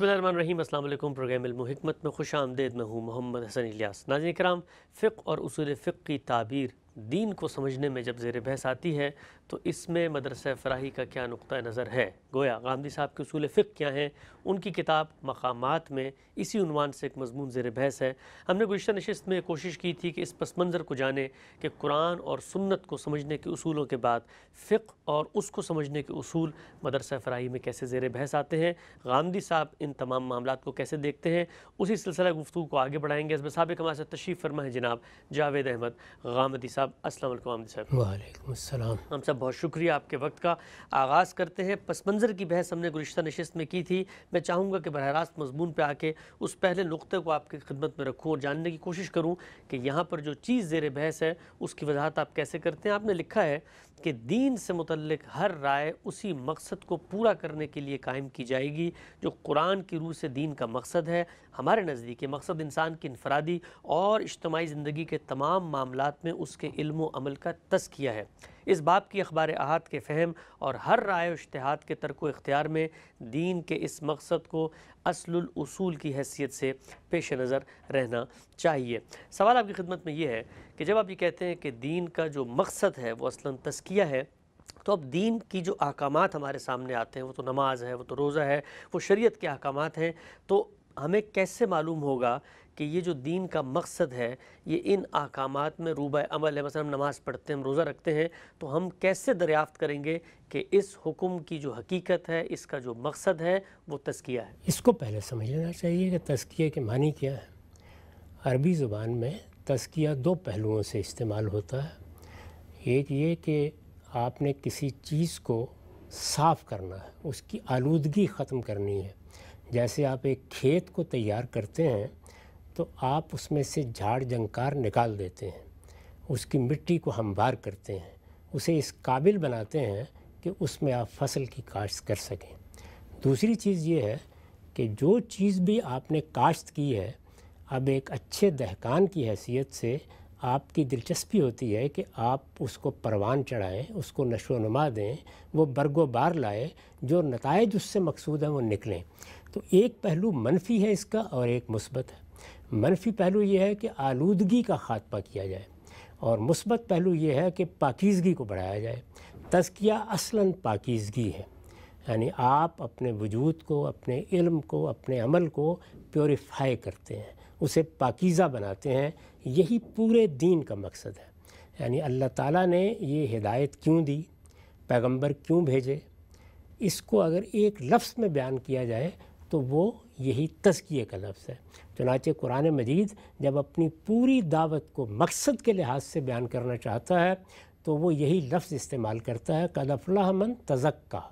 बसमीम अल्लाम प्रोग्राम में खुश आमदेद में हूँ मोहम्मद हसन इलियास नाजन कराम फ़िक और असूल फ़िक की ताबीर दीन को समझने में जब जेर बहस आती है तो इसमें मदरसा फ़राही का क्या नुक़ नज़र है गोया गांधी साहब के असूल फ़िक क्या हैं उनकी किताब मकाम में इसी उनवान से एक मजमून जेर बहस है हमने गुज्त नशस्त में कोशिश की थी कि इस पस मंज़र को जाने कि कुरान और सुन्नत को समझने के असूलों के बाद फ़िक और उसको समझने के असूल मदरसा फ़राही में कैसे जेर बहस आते हैं गांधी साहब इन तमाम मामला को कैसे देखते हैं उसी सिलसिला गुफ्तु को आगे बढ़ाएंगे इस सबक हमारे साथ तशीफ़ फरमा है जनाब जावेद अहमद गामदी साहब साहब अस्सलाम वालेकुम आमिर साहब वालेकुम हम सब बहुत शुक्रिया आपके वक्त का आगाज़ करते हैं पस मंज़र की बहस हमने गुज्त नशस्त में की थी मैं चाहूँगा कि बरह रास्त मजमून पर आके उस पहले नुक़े को आपकी खिदमत में रखूँ और जानने की कोशिश करूँ कि यहाँ पर जो चीज़ ज़ेर बहस है उसकी वजाहत आप कैसे करते हैं आपने लिखा है कि दीन से मुतलक हर राय उसी मकसद को पूरा करने के लिए कायम की जाएगी जो कुरान की रूह से दीन का मकसद है हमारे नज़दीक मकसद इंसान की इनफरादी और इज्तमाही ज़िंदगी के तमाम मामला में उसके इल्म अमल का तस्किया है इस बाब की अखबार अहात के फ़हम और हर राय इश्तहाद के तर्क इख्तियार में दीन के इस मकसद को असलसूल की हैसियत से पेश नज़र रहना चाहिए सवाल आपकी खिदमत में यह है कि जब आप ये कहते हैं कि दीन का जो मकसद है वह असला तस्किया है तो अब दीन की जो अहकाम हमारे सामने आते हैं वो तो नमाज है वो तो रोज़ा है वो शरीयत के अहकाम हैं तो हमें कैसे मालूम होगा कि ये जो दीन का मकसद है ये इन अहकाम में रूब अमल है मसल हम नमाज़ पढ़ते हैं हम रोज़ा रखते हैं तो हम कैसे दरियाफ़त करेंगे कि इस हुक्म की जो हकीकत है इसका जो मकसद है वो तस्किया है इसको पहले समझ लेना चाहिए कि तस्किया के मानी क्या है अरबी ज़ुबान में तस्किया दो पहलुओं से इस्तेमाल होता है एक ये कि आपने किसी चीज़ को साफ़ करना है उसकी आलूदगी ख़त्म करनी है जैसे आप एक खेत को तैयार करते हैं तो आप उसमें से झाड़ जंकार निकाल देते हैं उसकी मिट्टी को हमवार करते हैं उसे इस काबिल बनाते हैं कि उसमें आप फसल की काश्त कर सकें दूसरी चीज़ ये है कि जो चीज़ भी आपने काश्त की है अब एक अच्छे दहकान की हैसियत से आपकी दिलचस्पी होती है कि आप उसको परवान चढ़ाएं उसको नशो नुमा दें वो बरगो बार लाए जो नतज उससे मकसूद हैं वो निकलें तो एक पहलू मनफी है इसका और एक मुस्बत है मनफी पहलू यह है कि आलूदगी का खात्मा किया जाए और मुस्बत पहलू ये है कि पाकिजगी को बढ़ाया जाए तजकिया असला पाकिजगी है यानी आप अपने वजूद को अपने इल्म को अपने अमल को प्योरीफाई करते हैं उसे पाकिज़ा बनाते हैं यही पूरे दीन का मकसद है यानी अल्लाह ताला ने ये हिदायत क्यों दी पैगंबर क्यों भेजे इसको अगर एक लफ्ज़ में बयान किया जाए तो वो यही तस्किए का लफ्ज़ है चुनाचे कुरान मजीद जब अपनी पूरी दावत को मकसद के लिहाज से बयान करना चाहता है तो वो यही लफ्ज़ इस्तेमाल करता है कदफ़ला मन तजक्का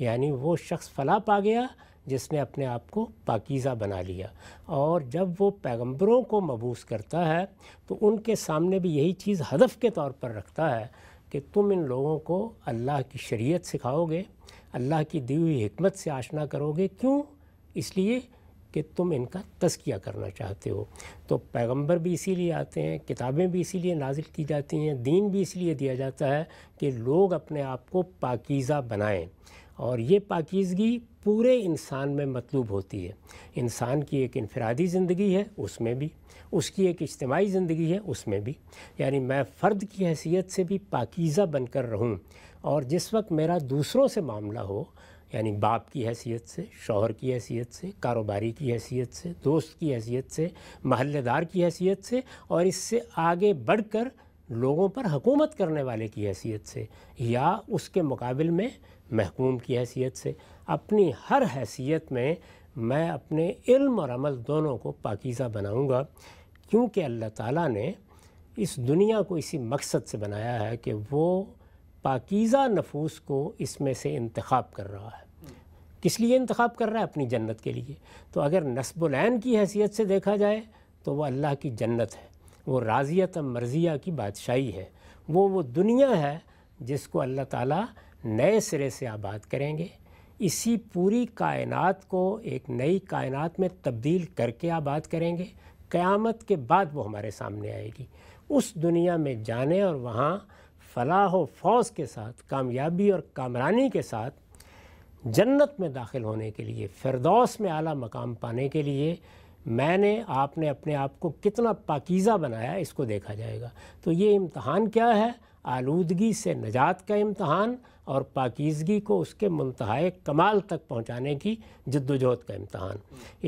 यानी वो शख्स फला पा गया जिसने अपने आप को पाकिज़ा बना लिया और जब वो पैगम्बरों को मबूस करता है तो उनके सामने भी यही चीज़ हदफ़ के तौर पर रखता है कि तुम इन लोगों को अल्लाह की शरीयत सिखाओगे अल्लाह की दी हुई हमत से आशना करोगे क्यों इसलिए कि तुम इनका तस्किया करना चाहते हो तो पैगंबर भी इसीलिए आते हैं किताबें भी इसीलिए नाजिल की जाती हैं दीन भी इसलिए दिया जाता है कि लोग अपने आप को पाकिज़ा बनाएं और ये पाकिज़गी पूरे इंसान में मतलूब होती है इंसान की एक इनफरादी ज़िंदगी है उसमें भी उसकी एक इज्तमाही ज़िंदगी है उसमें भी यानी मैं फ़र्द की हैसियत से भी पाकिज़ा बनकर रहूँ और जिस वक्त मेरा दूसरों से मामला हो यानी बाप की हैसियत से शोहर की हैसियत से कारोबारी की हैसियत से दोस्त की हैसियत से महल्लेदार की हैसियत से और इससे आगे बढ़कर लोगों पर हकूमत करने वाले की हैसियत से या उसके मुकाबल में महकूम की हैसियत से अपनी हर हैसियत में मैं अपने इल्म और अमल दोनों को पाकिज़ा बनाऊँगा क्योंकि अल्लाह ताला ने इस दुनिया को इसी मकसद से बनाया है कि वो पाकिज़ा नफूस को इसमें से इंतखब कर रहा है किस लिए इंतखब कर रहा है अपनी जन्नत के लिए तो अगर नसबुलैन की हैसियत से देखा जाए तो वह अल्लाह की जन्नत है वो राजियत मर्जिया की बादशाही है वो वो दुनिया है जिसको अल्लाह ताला नए सिरे से आबाद करेंगे इसी पूरी कायनात को एक नई कायनात में तब्दील करके आबाद करेंगे क़्यामत के बाद वो हमारे सामने आएगी उस दुनिया में जाने और वहाँ फलाह व फौज के साथ कामयाबी और कामरानी के साथ जन्नत में दाखिल होने के लिए फिरदौस में आला मकाम पाने के लिए मैंने आपने अपने आप को कितना पाकिज़ा बनाया इसको देखा जाएगा तो ये इम्तहान क्या है आलूदगी से नजात का इम्तहान और पाकिजगी को उसके मुंतहाए कमाल तक पहुँचाने की जद्दोजहद का इम्तहान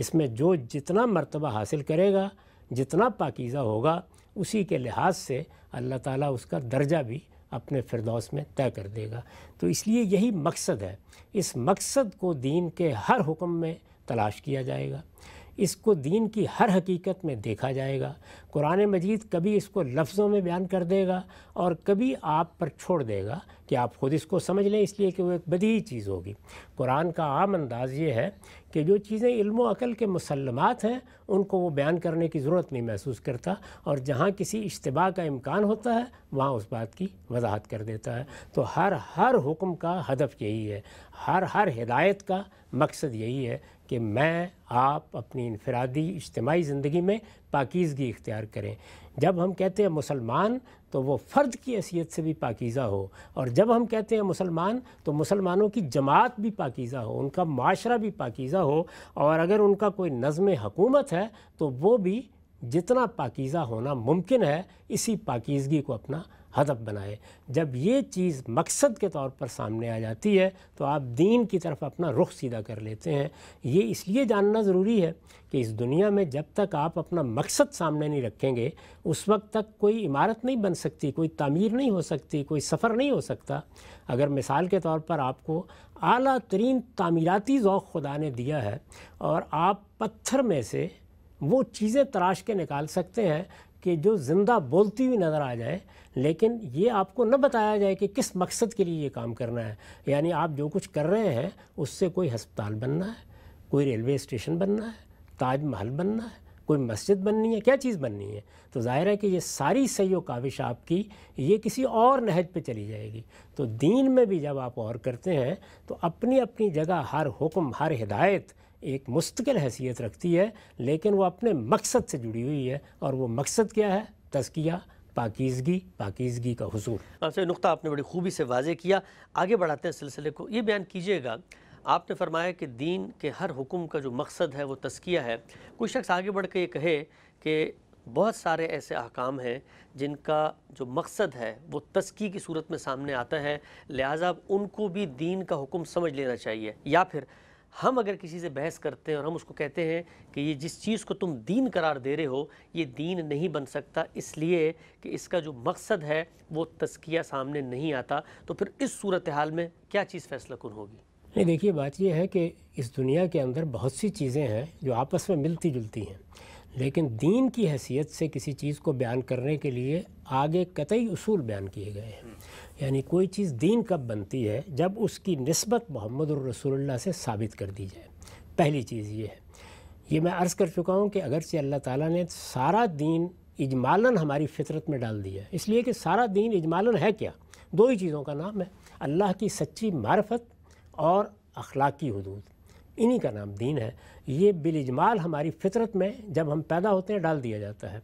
इसमें जो जितना मरतबा हासिल करेगा जितना पाकिज़ा होगा उसी के लिहाज से अल्लाह ताला उसका दर्जा भी अपने फिरदौस में तय कर देगा तो इसलिए यही मकसद है इस मकसद को दीन के हर हुक्म में तलाश किया जाएगा इसको दीन की हर हकीकत में देखा जाएगा कुरान मजीद कभी इसको लफ्ज़ों में बयान कर देगा और कभी आप पर छोड़ देगा कि आप ख़ुद इसको समझ लें इसलिए कि वो एक बदी चीज़ होगी कुरान का आम अंदाज़ ये है कि जो चीज़ें इल्म अकल के मुसलमत हैं उनको वो बयान करने की ज़रूरत नहीं महसूस करता और जहाँ किसी इश्तबा का इम्कान होता है वहाँ उस बात की वजाहत कर देता है तो हर हर हुक्म का हदफ यही है हर हर हिदायत का मकसद यही है कि मैं आप अपनी इनफरादी इज्तमाही ज़िंदगी में पाकिजगी इख्तियार करें जब हम कहते हैं मुसलमान तो वो फ़र्द की हैसियत से भी पाकिज़ा हो और जब हम कहते हैं मुसलमान तो मुसलमानों की जमात भी पाकिज़ा हो उनका माशरा भी पाकिज़ा हो और अगर उनका कोई नज़म हकूमत है तो वो भी जितना पाकिज़ा होना मुमकिन है इसी पाकिजगी को अपना हदफ बनाए जब ये चीज़ मकसद के तौर पर सामने आ जाती है तो आप दीन की तरफ अपना रुख सीधा कर लेते हैं ये इसलिए जानना ज़रूरी है कि इस दुनिया में जब तक आप अपना मकसद सामने नहीं रखेंगे उस वक्त तक कोई इमारत नहीं बन सकती कोई तमीर नहीं हो सकती कोई सफ़र नहीं हो सकता अगर मिसाल के तौर पर आपको अली तरीन तमीराती खुदा ने दिया है और आप पत्थर में से वो चीज़ें तराश के निकाल सकते हैं कि जो ज़िंदा बोलती हुई नज़र आ जाए लेकिन ये आपको न बताया जाए कि किस मकसद के लिए ये काम करना है यानी आप जो कुछ कर रहे हैं उससे कोई हस्पताल बनना है कोई रेलवे स्टेशन बनना है ताजमहल बनना है कोई मस्जिद बननी है क्या चीज़ बननी है तो ज़ाहिर है कि ये सारी सही काविश आपकी ये किसी और नहज पे चली जाएगी तो दीन में भी जब आप और करते हैं तो अपनी अपनी जगह हर हुक्म हर हिदायत एक मुस्तकिल हैसियत रखती है लेकिन वो अपने मकसद से जुड़ी हुई है और वो मकसद क्या है तस्किया पाकिजगी पाकिजगी का हसूल हाँ, अच्छा नुकता आपने बड़ी खूबी से वाजे किया आगे बढ़ाते हैं सिलसिले को ये बयान कीजिएगा आपने फरमाया कि दीन के हर हुक्म का जो मकसद है वो तस्किया है कोई शख्स आगे बढ़ के ये कहे कि बहुत सारे ऐसे अहकाम हैं जिनका जो मकसद है वो तस्की की सूरत में सामने आता है लिहाजा उनको भी दीन का हुक्म समझ लेना चाहिए या फिर हम अगर किसी से बहस करते हैं और हम उसको कहते हैं कि ये जिस चीज़ को तुम दीन करार दे रहे हो ये दीन नहीं बन सकता इसलिए कि इसका जो मकसद है वो तस्किया सामने नहीं आता तो फिर इस सूरत हाल में क्या चीज़ फैसला कन होगी नहीं देखिए बात यह है कि इस दुनिया के अंदर बहुत सी चीज़ें हैं जो आपस में मिलती जुलती हैं लेकिन दीन की हैसियत से किसी चीज़ को बयान करने के लिए आगे कतई उसूल बयान किए गए हैं यानी कोई चीज़ दीन कब बनती है जब उसकी नस्बत मोहम्मद रसोल्ला से साबित कर दी जाए पहली चीज़ ये है ये मैं अर्ज़ कर चुका हूँ कि से अल्लाह ताला ने सारा दीन इजमालन हमारी फितरत में डाल दिया है इसलिए कि सारा दीन इजमालन है क्या दो ही चीज़ों का नाम है अल्लाह की सच्ची मार्फत और अखलाकी हदूद इन्हीं का नाम दीन है ये बिलिजमाल हमारी फितरत में जब हम पैदा होते हैं डाल दिया जाता है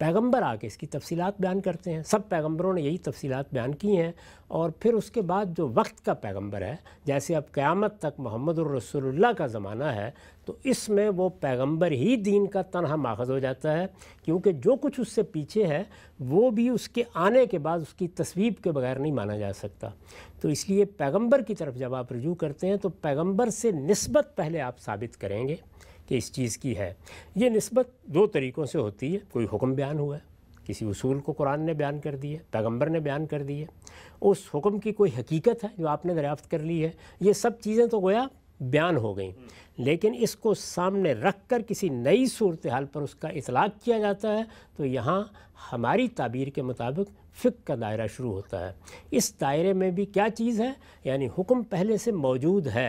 पैगंबर आके इसकी तफसीलात बयान करते हैं सब पैगंबरों ने यही तफसीलात बयान की हैं और फिर उसके बाद जो वक्त का पैगंबर है जैसे अब क़्यामत तक मोहम्मद रसोल्ला का ज़माना है तो इसमें वो पैगंबर ही दीन का तनहा माखज़ हो जाता है क्योंकि जो कुछ उससे पीछे है वो भी उसके आने के बाद उसकी तस्वीब के बगैर नहीं माना जा सकता तो इसलिए पैगंबर की तरफ जब आप रजू करते हैं तो पैगंबर से नस्बत पहले आप साबित करेंगे कि इस चीज़ की है ये नस्बत दो तरीक़ों से होती है कोई हुक्म बयान हुआ है किसी उसूल को कुरान ने बयान कर दिया पैगम्बर ने बयान कर दिए उस हुक्म की कोई हकीकत है जो आपने दरियाफ़त कर ली है ये सब चीज़ें तो गोया बयान हो गई लेकिन इसको सामने रख कर किसी नई सूरत हाल पर उसका इतलाक़ किया जाता है तो यहाँ हमारी ताबीर के मुताबिक फ़िक का दायरा शुरू होता है इस दायरे में भी क्या चीज़ है यानी हुक्म पहले से मौजूद है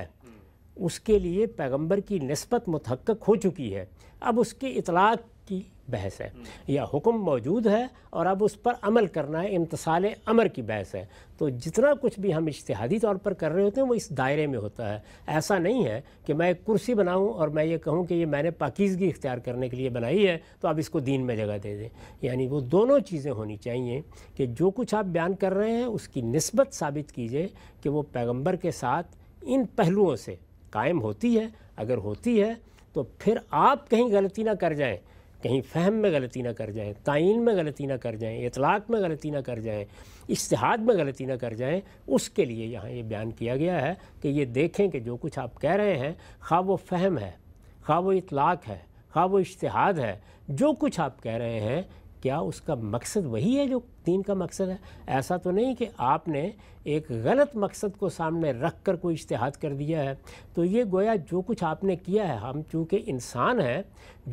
उसके लिए पैगंबर की नस्बत मतहक हो चुकी है अब उसके इतलाक़ की बहस है हम्म। या हुक्म मौजूद है और अब उस पर अमल करना है इम्तसाल अमर की बहस है तो जितना कुछ भी हम इश्तहादी तौर पर कर रहे होते हैं वो इस दायरे में होता है ऐसा नहीं है कि मैं एक कुर्सी बनाऊं और मैं ये कहूं कि ये मैंने पाकिजगी इख्तियार करने के लिए बनाई है तो आप इसको दीन में जगह दे दें यानी वो दोनों चीज़ें होनी चाहिए कि जो कुछ आप बयान कर रहे हैं उसकी नस्बत साबित कीजिए कि वो पैगम्बर के साथ इन पहलुओं से कायम होती है अगर होती है तो फिर आप कहीं गलती ना कर जाएं कहीं फहम में गलती ना कर जाएं तयन में गलती ना कर जाएं इतलाक़ में गलती ना कर जाएं इश्तहाद में गलती ना कर जाएं उसके लिए यहाँ ये बयान किया गया है कि ये देखें कि जो कुछ आप कह रहे हैं खा वो फहम है खा वो इतलाक़ है खा वो इश्तहाद है जो कुछ आप कह रहे हैं क्या उसका मकसद वही है जो तीन का मकसद है ऐसा तो नहीं कि आपने एक गलत मकसद को सामने रख कर कोई इश्तहाद कर दिया है तो ये गोया जो कुछ आपने किया है हम चूँकि इंसान हैं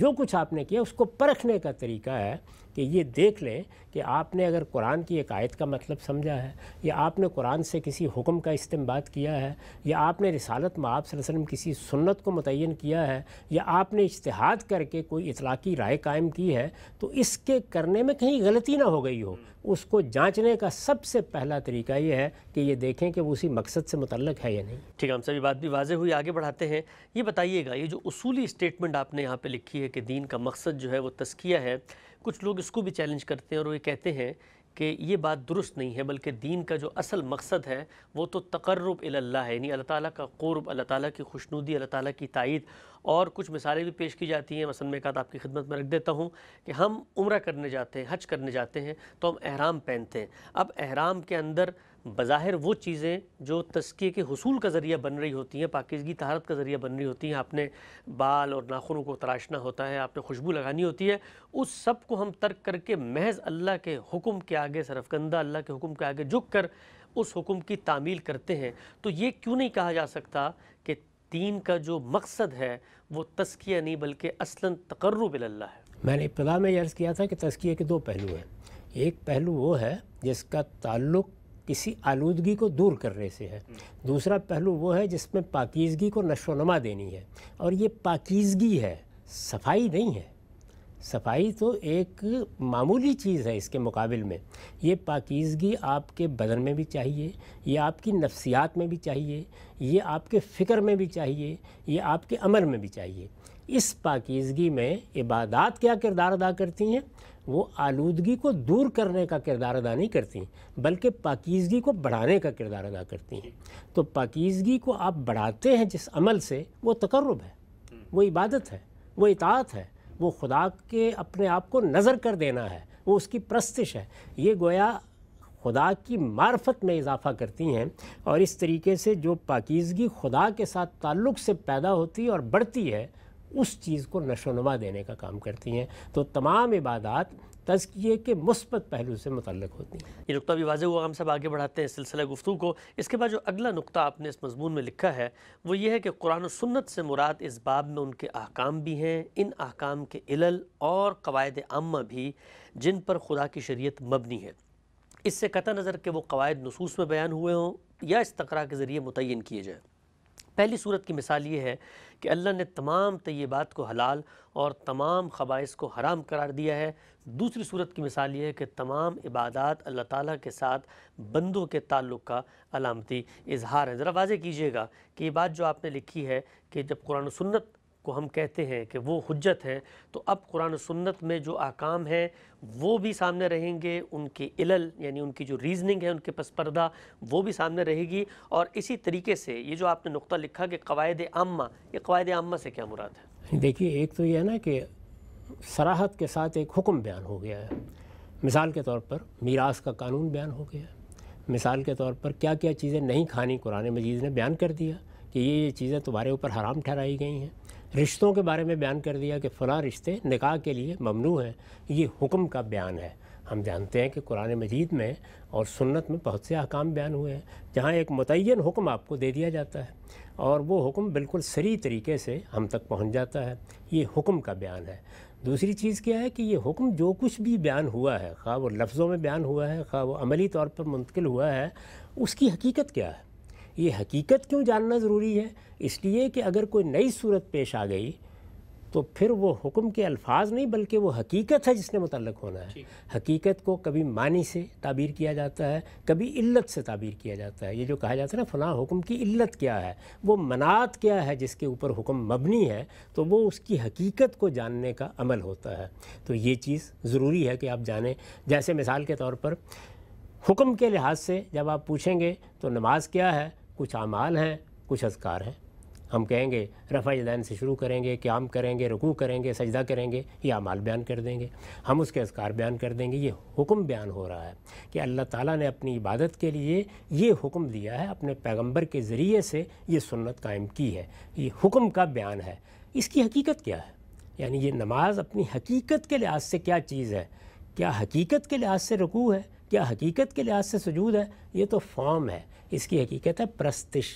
जो कुछ आपने किया उसको परखने का तरीका है कि ये देख लें कि आपने अगर कुरान की एक आयत का मतलब समझा है या आपने कुरान से किसी हुक्म का इस्तेमाल किया है या आपने रिसालत में आप वसलम किसी सुन्नत को मुतन किया है या आपने इश्तहाद करके कोई इतलाक़ी राय कायम की है तो इसके करने में कहीं गलती ना हो गई हो उसको जांचने का सबसे पहला तरीका ये है कि ये देखें कि वो उसी मकसद से मुतलक है या नहीं ठीक है हम सभी बात भी वाजे हुई आगे बढ़ाते हैं ये बताइएगा ये जो असूली स्टेटमेंट आपने यहाँ पर लिखी है है कि दीन का मकसद जो है वो तस्किया है कुछ लोग इसको भी चैलेंज करते हैं और वो कहते हैं कि ये बात दुरुस्त नहीं है बल्कि दीन का जो असल मकसद है वो तो तकर्रब अल्लाह है यानी अल्लाह ताला का क़ुरब अल्लाह ताला की खुशनुदी अल्लाह ताला की तइद और कुछ मिसालें भी पेश की जाती हैं मसलन मैं एक आपकी खिदमत में रख देता हूँ कि हम उम्र करने जाते हैं हज करने जाते हैं तो हम अहराम पहनते हैं अब अहराम के अंदर हम्म। बज़ाहिर वो चीज़ें जो तस्किए के हसूल का ज़रिया बन रही होती हैं पाकिजगी तहारत का ज़रिया बन रही होती हैं आपने बाल और नाखूनों को तराशना होता है आपने खुशबू लगानी होती है उस सब को हम तर्क करके महज अल्लाह के हुक्म के आगे सरफकंदा अल्लाह के हुक्म के आगे झुक कर उस हुक्म की तामील करते हैं तो ये क्यों नहीं कहा जा सकता कि दीन का जो मकसद है वो तस्किया नहीं बल्कि असला तकर्र बिल्ला है मैंने इब्तदा में यर्ज़ किया था कि तस्किए के दो पहलू हैं एक पहलू वो है जिसका ताल्लुक़ किसी आलूदगी को दूर करने से है हम्म। दूसरा पहलू वो है जिसमें पाकिजगी को नशोनमा देनी है और ये पाकिजगी है सफाई नहीं है सफाई तो एक मामूली चीज़ है इसके मुकाबल में ये पाकिजगी आपके बदन में भी चाहिए ये आपकी नफ्सियात में भी चाहिए ये आपके फ़िक्र में भी चाहिए ये आपके अमर में भी चाहिए इस पाकिजगी में इबादात क्या किरदार अदा करती हैं वो आलूदगी को दूर करने का किरदार अदा नहीं करती बल्कि पाकिजगी को बढ़ाने का किरदार अदा करती हैं तो पाकिजगी को आप बढ़ाते हैं जिस अमल से वो तकरब है वो इबादत है वो इतात है वो खुदा के अपने आप को नज़र कर देना है वो उसकी प्रस्तिश है ये गोया खुदा की मार्फत में इजाफ़ा करती हैं और इस तरीके से जो पाकिजगी खुदा के साथ ताल्लुक़ से पैदा होती है और बढ़ती है उस चीज़ को नशोनुमा देने का काम करती हैं तो तमाम इबादत तजकिए के मुस्बत पहलू से मुतल होती हैं ये नुकता भी वाजह हुआ हम सब आगे बढ़ाते हैं सिलसिला गुफ्तु को इसके बाद जो अगला नुकता आपने इस मजमून में लिखा है वो ये है कि कुरान सन्नत से मुराद इस बाब में उनके अहकाम भी हैं इन अहकाम के इलल और कवायद आमा भी जिन पर खुदा की शरीत मबनी है इससे कतः नज़र के वो कवायद नसूस में बयान हुए हों या इस तकरा के ज़रिए मुतिन किए जाएँ पहली सूरत की मिसाल ये है कि अल्लाह ने तमाम तयबात को हलाल और तमाम ख़बाइस को हराम करार दिया है दूसरी सूरत की मिसाल ये है कि तमाम इबादत अल्लाह ताला के साथ बंदों के ताल्लुक़ का अलामती इजहार है ज़रा वाजे कीजिएगा कि ये बात जो आपने लिखी है कि जब कुरान सुन्नत को हम कहते हैं कि वो हजत हैं तो अब कुरान सुन्नत में जो आकाम है वो भी सामने रहेंगे उनके इलल यानी उनकी जो रीजनिंग है उनके पसपर्दा वो भी सामने रहेगी और इसी तरीके से ये जो आपने नुक्ता लिखा कि कवायद आमा ये कवायद आमा से क्या मुराद है देखिए एक तो यह है ना कि सराहत के साथ एक हुक्म बयान हो गया है मिसाल के तौर पर मीरास का कानून बयान हो गया है मिसाल के तौर पर क्या क्या चीज़ें नहीं खानी कुरान मजीद ने बयान कर दिया कि ये ये चीज़ें तुम्हारे ऊपर हराम ठहराई गई हैं रिश्तों के बारे में बयान कर दिया कि फ़लाँ रिश्ते निकाह के लिए ममनू हैं ये हुक्म का बयान है हम जानते हैं कि कुरान मजीद में और सुन्नत में बहुत से अहकाम बयान हुए हैं जहाँ एक मुतन हुक्म आपको दे दिया जाता है और वो हुक्म बिल्कुल सरी तरीके से हम तक पहुँच जाता है ये हुक्म का बयान है दूसरी चीज़ क्या है कि ये हुक्म जो कुछ भी बयान हुआ है खा वो लफ्ज़ों में बयान हुआ है खा वो अमली तौर पर मुंतकिल हुआ है उसकी हकीकत क्या है ये हकीकत क्यों जानना ज़रूरी है इसलिए कि अगर कोई नई सूरत पेश आ गई तो फिर वो हुक्म के अल्फाज नहीं बल्कि वो हकीकत है जिसने मुतलक होना है हकीकत को कभी मानी से ताबीर किया जाता है कभी इल्लत से ताबीर किया जाता है ये जो कहा जाता है ना फ़लाँ हुक्म की इल्लत क्या है वो मनात क्या है जिसके ऊपर हुक्म मबनी है तो वो उसकी हकीकत को जानने का अमल होता है तो ये चीज़ ज़रूरी है कि आप जानें जैसे मिसाल के तौर पर हुक्म के लिहाज से जब आप पूछेंगे तो नमाज क्या है कुछ अमाल हैं कुछ असकार हैं हम कहेंगे रफ़ा जदैन से शुरू करेंगे क्याम करेंगे रुकू करेंगे सजदा करेंगे ये अमाल बयान कर देंगे हम उसके असकार बयान कर देंगे ये हुक्म बयान हो रहा है कि अल्लाह ताला ने अपनी इबादत के लिए ये हुक्म दिया है अपने पैगंबर के ज़रिए से ये सुन्नत कायम की है ये हुक्म का बयान है इसकी हकीकत क्या है यानी ये नमाज अपनी हकीकत के लिहाज से क्या चीज़ है क्या हकीकत के लिहाज से रुकू है क्या हकीकत के लिहाज से सजूद है ये तो फॉर्म है इसकी हकीकत है प्रस्तिश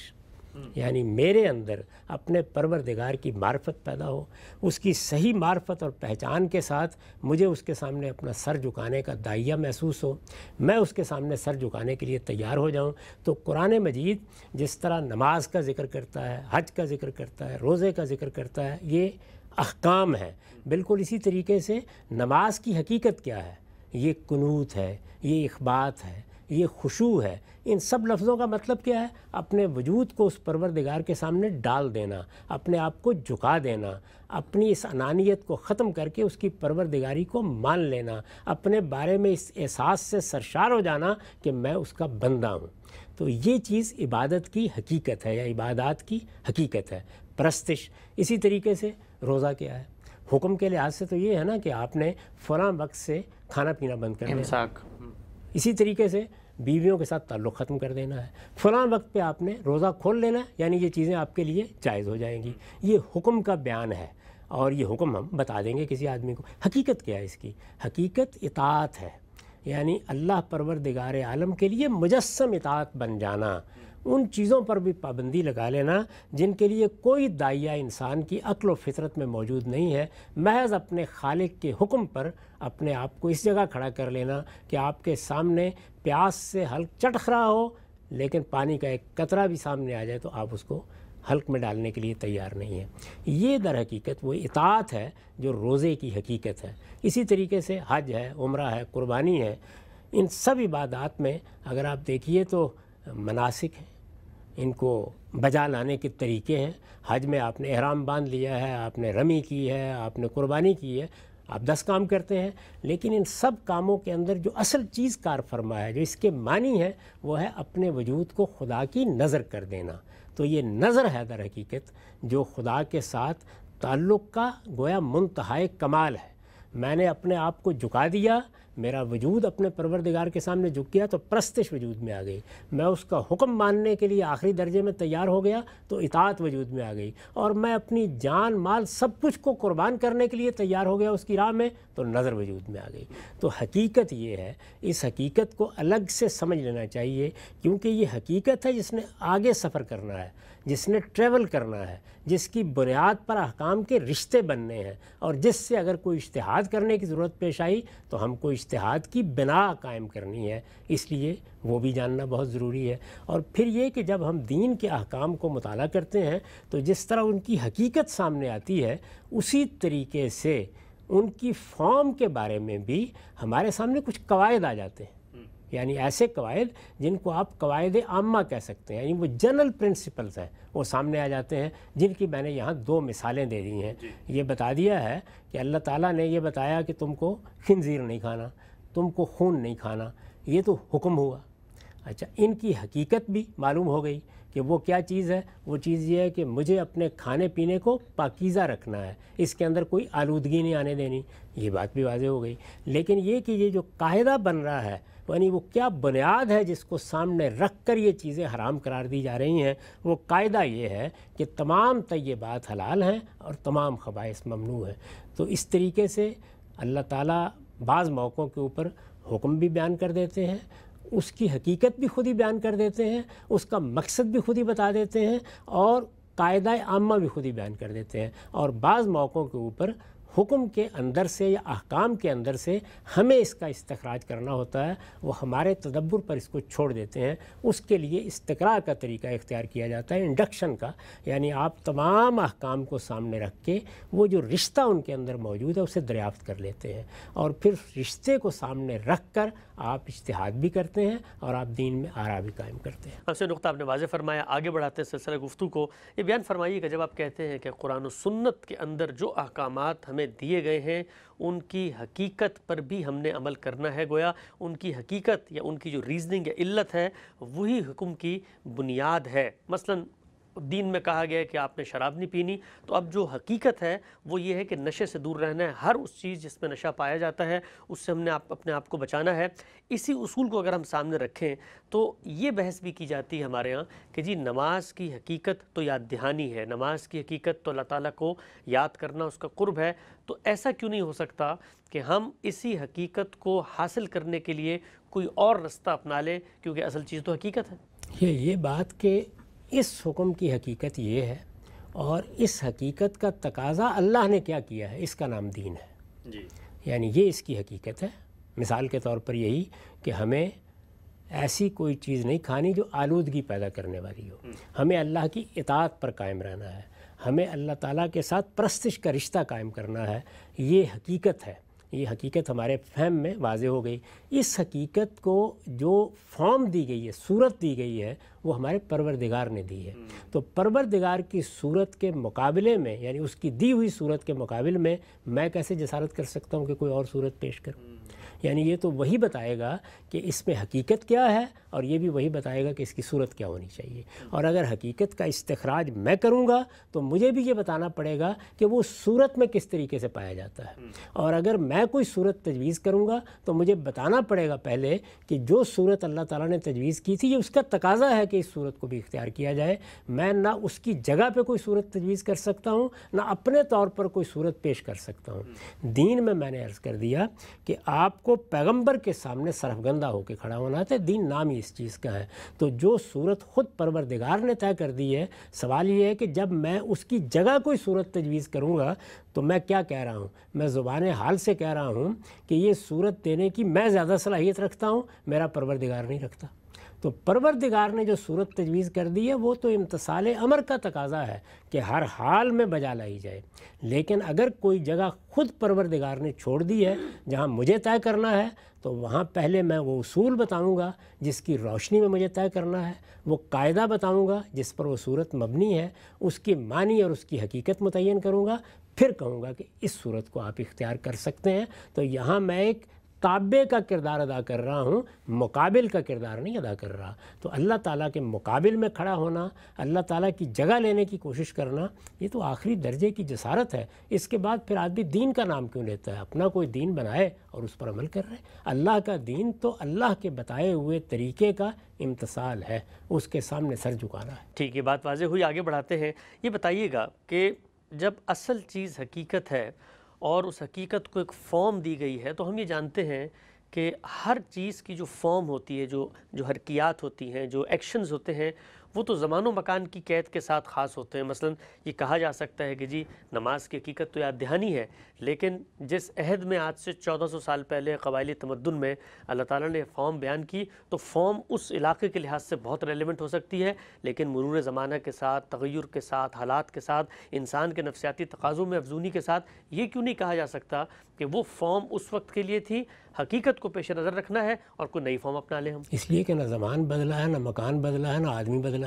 हम्म। यानी मेरे अंदर अपने परवरदिगार की मार्फत पैदा हो उसकी सही मार्फत और पहचान के साथ मुझे उसके सामने अपना सर झुकाने का दाइया महसूस हो मैं उसके सामने सर झुकाने के लिए तैयार हो जाऊं तो कुरान मजीद जिस तरह नमाज का जिक्र करता है हज का जिक्र करता है रोज़े का जिक्र करता है ये अहकाम है बिल्कुल इसी तरीके से नमाज की हकीकत क्या है ये कनूत है ये इखबात है ये खुशू है इन सब लफ्ज़ों का मतलब क्या है अपने वजूद को उस परवरदिगार के सामने डाल देना अपने आप को झुका देना अपनी इस अनानियत को ख़त्म करके उसकी परवरदिगारी को मान लेना अपने बारे में इस एहसास से सरशार हो जाना कि मैं उसका बंदा हूँ तो ये चीज़ इबादत की हकीकत है या इबादत की हकीकत है प्रस्तिश इसी तरीके से रोज़ा क्या है हुक्म के लिहाज से तो ये है ना कि आपने फ़लाँ वक्त से खाना पीना बंद कर दिया इसी तरीके से बीवियों के साथ ताल्लुक़ ख़त्म कर देना है फ़लाँ वक्त पे आपने रोज़ा खोल लेना है यानी ये चीज़ें आपके लिए जायज़ हो जाएंगी ये हुक्म का बयान है और ये हुक्म हम बता देंगे किसी आदमी को हकीकत क्या है इसकी हकीकत इतात है यानी अल्लाह परवर दिगार आलम के लिए मुजस्म इतात बन जाना उन चीज़ों पर भी पाबंदी लगा लेना जिनके लिए कोई दाइया इंसान की अक्ल फितरत में मौजूद नहीं है महज अपने खालिक के हुक्म पर अपने आप को इस जगह खड़ा कर लेना कि आपके सामने प्यास से हल्क चटख रहा हो लेकिन पानी का एक कतरा भी सामने आ जाए तो आप उसको हल्क में डालने के लिए तैयार नहीं है ये दर हकीकत वो इतात है जो रोज़े की हकीकत है इसी तरीके से हज है उम्र है कुर्बानी है इन सब इबादात में अगर आप देखिए तो मनासिक हैं इनको बजा लाने के तरीके हैं हज में आपने एहराम बांध लिया है आपने रमी की है आपने कुर्बानी की है आप दस काम करते हैं लेकिन इन सब कामों के अंदर जो असल चीज़ कार फरमा है जो इसके मानी है वो है अपने वजूद को खुदा की नज़र कर देना तो ये नज़र है दर हकीकत जो खुदा के साथ ताल्लुक़ का गोया मनतहा कमाल है मैंने अपने आप को झुका दिया मेरा वजूद अपने परवरदिगार के सामने झुक गया तो प्रस्तिश वजूद में आ गई मैं उसका हुक्म मानने के लिए आखिरी दर्जे में तैयार हो गया तो इतात वजूद में आ गई और मैं अपनी जान माल सब कुछ को कुर्बान करने के लिए तैयार हो गया उसकी राह में तो नज़र वजूद में आ गई तो हकीकत ये है इस हकीकत को अलग से समझ लेना चाहिए क्योंकि ये हकीकत है जिसने आगे सफ़र करना है जिसने ट्रेवल करना है जिसकी बुनियाद पर अहकाम के रिश्ते बनने हैं और जिससे अगर कोई इश्तहाद करने की ज़रूरत पेश आई तो हमको इश्तहाद की बिना कायम करनी है इसलिए वो भी जानना बहुत ज़रूरी है और फिर ये कि जब हम दीन के अहकाम को मुताल करते हैं तो जिस तरह उनकी हकीकत सामने आती है उसी तरीके से उनकी फॉर्म के बारे में भी हमारे सामने कुछ कवायद आ जाते हैं यानी ऐसे कवायद जिनको आप कवायद आमा कह सकते हैं यानी वो जनरल प्रिंसिपल्स हैं वो सामने आ जाते हैं जिनकी मैंने यहाँ दो मिसालें दे दी हैं ये बता दिया है कि अल्लाह ताला ने ये बताया कि तुमको खनज़ीर नहीं खाना तुमको खून नहीं खाना ये तो हुक्म हुआ अच्छा इनकी हकीकत भी मालूम हो गई कि वो क्या चीज़ है वो चीज़ ये है कि मुझे अपने खाने पीने को पाकिज़ा रखना है इसके अंदर कोई आलूदगी नहीं आने देनी ये बात भी वाजे हो गई लेकिन ये कि ये जो कायदा बन रहा है यानी वो क्या बुनियाद है जिसको सामने रख कर ये चीज़ें हराम करार दी जा रही हैं वो कायदा ये है कि तमाम तयबात हलाल हैं और तमाम खबाइस ममनू हैं तो इस तरीके से अल्लाह ताला बाज़ मौक़ों के ऊपर हुक्म भी बयान कर देते हैं उसकी हकीकत भी खुद ही बयान कर देते हैं उसका मकसद भी खुद ही बता देते हैं और कायदा आमा भी खुद ही बयान कर देते हैं और बाज़ मौक़ों के ऊपर हुक्म के अंदर से या अहकाम के अंदर से हमें इसका इस्तखराज करना होता है वो हमारे तदब्बर पर इसको छोड़ देते हैं उसके लिए इस्तकरा का तरीका इख्तियार किया जाता है इंडक्शन का यानी आप तमाम अहकाम को सामने रख के वो जो रिश्ता उनके अंदर मौजूद है उसे दरियाफ्त कर लेते हैं और फिर रिश्ते को सामने रख कर आप इश्तहाद भी करते हैं और आप दीन में आरा भी कायम करते हैं सबसे नुकता आपने वाजे फरमाया आगे बढ़ाते सिलसिला गुफ्तु को ये बयान फरमाइए जब आप कहते हैं कि कुरान सुन्नत के अंदर जो अहकाम हमें हमें दिए गए हैं उनकी हकीकत पर भी हमने अमल करना है गोया उनकी हकीकत या उनकी जो रीजनिंग या इल्लत है वही हुक्म की बुनियाद है मसलन दीन में कहा गया है कि आपने शराब नहीं पीनी तो अब जो हकीकत है वो ये है कि नशे से दूर रहना है हर उस चीज़ जिसमें नशा पाया जाता है उससे हमने आप अपने आप को बचाना है इसी उसूल को अगर हम सामने रखें तो ये बहस भी की जाती है हमारे यहाँ कि जी नमाज की हकीकत तो याद दहानी है नमाज की हकीकत तो अल्लाह ताली को याद करना उसका कुर्ब है तो ऐसा क्यों नहीं हो सकता कि हम इसी हकीकत को हासिल करने के लिए कोई और रास्ता अपना लें क्योंकि असल चीज़ तो हकीकत है ये ये बात के इस हुक्म की हकीकत ये है और इस हकीकत का तकाजा अल्लाह ने क्या किया है इसका नाम दीन है जी। यानी ये इसकी हकीकत है मिसाल के तौर पर यही कि हमें ऐसी कोई चीज़ नहीं खानी जो आलूदगी पैदा करने वाली हो हम्म। हमें अल्लाह की इतात पर कायम रहना है हमें अल्लाह ताला के साथ प्रस्तिश का रिश्ता कायम करना है ये हकीकत है ये हकीकत हमारे फहम में वाज हो गई इस हकीकत को जो फॉर्म दी गई है सूरत दी गई है वो हमारे परवरदिगार ने दी है हम्म। तो परवरदिगार की सूरत के मुकाबले में यानी उसकी दी हुई सूरत के मुकाबले में मैं कैसे जसारत कर सकता हूँ कि कोई और सूरत पेश करूँ हम्म। यानी ये तो वही बताएगा कि इसमें हकीकत क्या है और ये भी वही बताएगा कि इसकी सूरत क्या होनी चाहिए और अगर हकीकत का इस्तराज मैं करूँगा तो मुझे भी ये बताना पड़ेगा कि वो सूरत में किस तरीके से पाया जाता है और अगर मैं कोई सूरत तजवीज़ करूँगा तो मुझे बताना पड़ेगा पहले कि जो सूरत अल्लाह ताला ने तजवीज़ की थी ये उसका तकाजा है कि इस सूरत को भी इख्तियार किया जाए मैं ना उसकी जगह पर कोई सूरत तजवीज़ कर सकता हूँ ना अपने तौर पर कोई सूरत पेश कर सकता हूँ दीन में मैंने अर्ज़ कर दिया कि आप को पैगंबर के सामने सरफगंदा होकर खड़ा होना है तो दीन नाम ही इस चीज़ का है तो जो सूरत ख़ुद परवरदिगार ने तय कर दी है सवाल ये है कि जब मैं उसकी जगह कोई सूरत तजवीज़ करूँगा तो मैं क्या कह रहा हूँ मैं ज़ुबान हाल से कह रहा हूँ कि ये सूरत देने की मैं ज़्यादा सलाहियत रखता हूँ मेरा परवरदिगार नहीं रखता तो परवरदिगार ने जो सूरत तजवीज़ कर दी है वो तो इम्तसाल अमर का तकाजा है कि हर हाल में बजा लाई जाए लेकिन अगर कोई जगह ख़ुद परवरदिगार ने छोड़ दी है जहाँ मुझे तय करना है तो वहाँ पहले मैं वो असूल बताऊँगा जिसकी रोशनी में मुझे तय करना है वो कायदा बताऊँगा जिस पर वो सूरत मबनी है उसकी मानी और उसकी हकीकत मुतन करूँगा फिर कहूँगा कि इस सूरत को आप इख्तियार कर सकते हैं तो यहाँ मैं एक ताबे का किरदार अदा कर रहा हूँ मुकाबिल का किरदार नहीं अदा कर रहा तो अल्लाह ताला के मुकाबिल में खड़ा होना अल्लाह ताला की जगह लेने की कोशिश करना ये तो आखिरी दर्जे की जसारत है इसके बाद फिर आदमी दीन का नाम क्यों लेता है अपना कोई दीन बनाए और उस पर अमल कर रहे अल्लाह का दीन तो अल्लाह के बताए हुए तरीके का इम्तसाल है उसके सामने सर झुकाना है ठीक है बात वाजह हुई आगे बढ़ाते हैं ये बताइएगा कि जब असल चीज़ हकीकत है और उस हकीकत को एक फॉर्म दी गई है तो हम ये जानते हैं कि हर चीज़ की जो फॉर्म होती है जो जो हरकियात होती हैं जो एक्शंस होते हैं वो तो ज़मान मकान की कैद के साथ ख़ास होते हैं मसलन ये कहा जा सकता है कि जी नमाज की हकीकत तो याद दहानी है लेकिन जिस अहद में आज से चौदह सौ साल पहले कबायली तमदन में अल्लाह ताला ने फॉर्म बयान की तो फॉर्म उस इलाके के लिहाज से बहुत रेलिवेंट हो सकती है लेकिन मरूर ज़माना के साथ तगैर के साथ हालात के साथ इंसान के नफसियाती तकाज़ों में अफजूनी के साथ ये क्यों नहीं कहा जा सकता कि वो फॉर्म उस वक्त के लिए थी हकीकत को पेश नज़र रखना है और कोई नई फॉर्म अपना लें हम इसलिए कि ना ज़मान बदला है ना मकान बदला है ना आदमी बदला